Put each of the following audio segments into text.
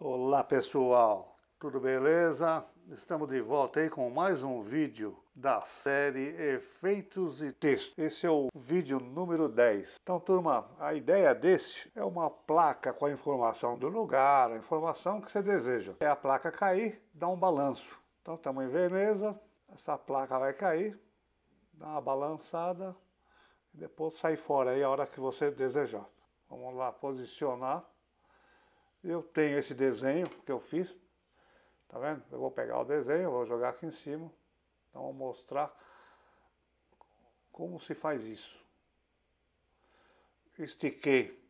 Olá pessoal, tudo beleza? Estamos de volta aí com mais um vídeo da série Efeitos e Texto. Esse é o vídeo número 10. Então, turma, a ideia desse é uma placa com a informação do lugar, a informação que você deseja. É a placa cair, dá um balanço. Então, estamos em Veneza, essa placa vai cair, dá uma balançada e depois sai fora aí a hora que você desejar. Vamos lá posicionar eu tenho esse desenho que eu fiz, tá vendo? Eu vou pegar o desenho, vou jogar aqui em cima, então vou mostrar como se faz isso. Estiquei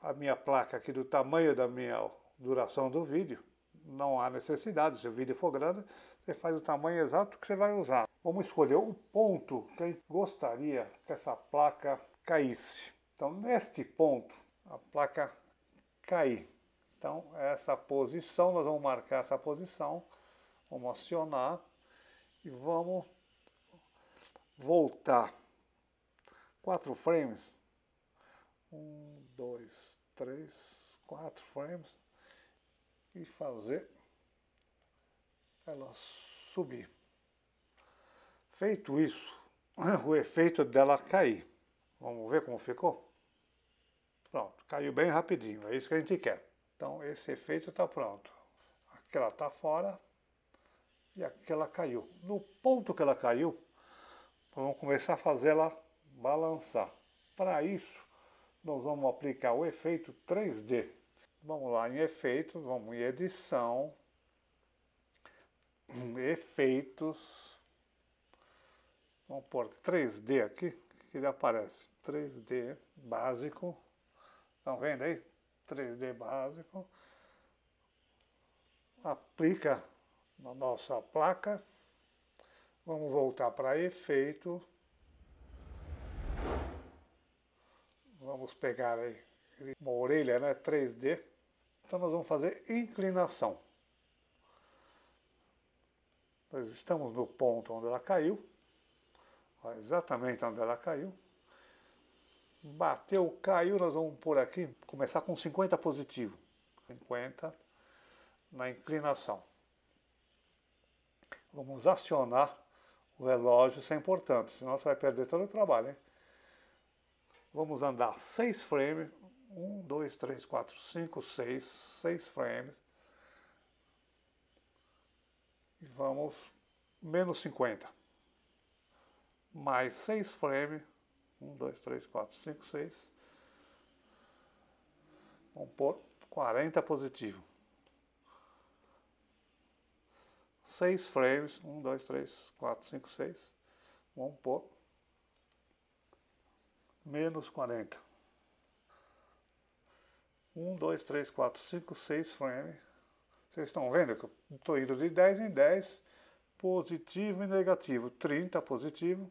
a minha placa aqui do tamanho da minha duração do vídeo, não há necessidade, se o vídeo for grande, você faz o tamanho exato que você vai usar. Vamos escolher o ponto que a gente gostaria que essa placa caísse. Então, neste ponto, a placa cair. Então, essa posição, nós vamos marcar essa posição, vamos acionar e vamos voltar. Quatro frames. Um, dois, três, quatro frames. E fazer ela subir. Feito isso, o efeito dela cair. Vamos ver como ficou? Pronto, caiu bem rapidinho, é isso que a gente quer. Então esse efeito está pronto. Aquela está fora e aquela caiu. No ponto que ela caiu, vamos começar a fazer ela balançar. Para isso, nós vamos aplicar o efeito 3D. Vamos lá em efeito, vamos em edição, efeitos, vamos por 3D aqui, que ele aparece, 3D básico, Estão vendo aí? 3D básico. Aplica na nossa placa. Vamos voltar para efeito. Vamos pegar aí uma orelha, né? 3D. Então nós vamos fazer inclinação. Nós estamos no ponto onde ela caiu. exatamente onde ela caiu. Bateu, caiu, nós vamos por aqui, começar com 50 positivo. 50 na inclinação. Vamos acionar o relógio, isso é importante, senão você vai perder todo o trabalho. Hein? Vamos andar 6 frames, 1, 2, 3, 4, 5, 6, 6 frames. E vamos menos 50. Mais 6 frames, 1, 2, 3, 4, 5, 6. Vamos pôr 40 positivo. 6 frames. 1, 2, 3, 4, 5, 6. Vamos pôr menos 40. 1, 2, 3, 4, 5, 6 frames. Vocês estão vendo que eu estou indo de 10 em 10, positivo e negativo. 30 positivo,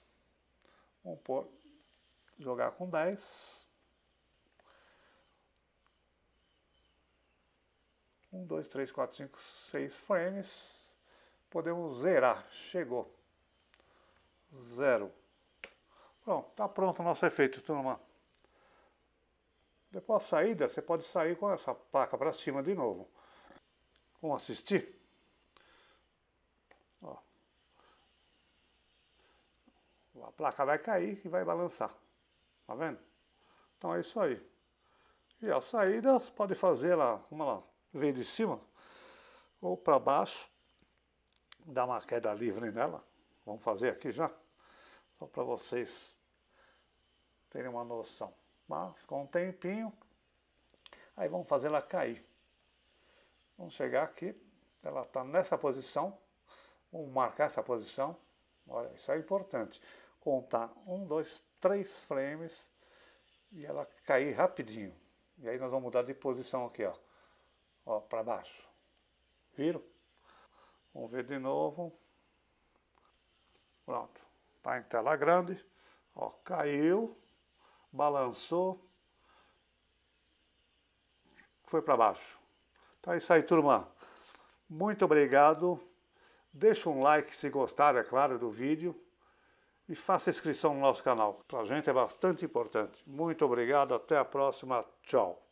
Vamos pôr, jogar com 10. 1, 2, 3, 4, 5, 6 frames. Podemos zerar. Chegou. Zero. Pronto, está pronto o nosso efeito, turma. Depois da saída, você pode sair com essa placa para cima de novo. Vamos assistir? Ó a placa vai cair e vai balançar. Tá vendo? Então é isso aí. E a saída pode fazer lá, como lá, vem de cima ou para baixo, dar uma queda livre nela. Vamos fazer aqui já, só para vocês terem uma noção. Mas tá? ficou um tempinho, aí vamos fazer ela cair. Vamos chegar aqui, ela está nessa posição, vamos marcar essa posição. Olha, isso é importante contar um, dois, três frames e ela cair rapidinho. E aí nós vamos mudar de posição aqui, ó, ó para baixo. Viram? Vamos ver de novo. Pronto. Tá em tela grande. Ó, caiu, balançou, foi para baixo. Tá isso aí, turma. Muito obrigado. Deixa um like se gostar, é claro, do vídeo e faça inscrição no nosso canal. Para a gente é bastante importante. Muito obrigado, até a próxima, tchau!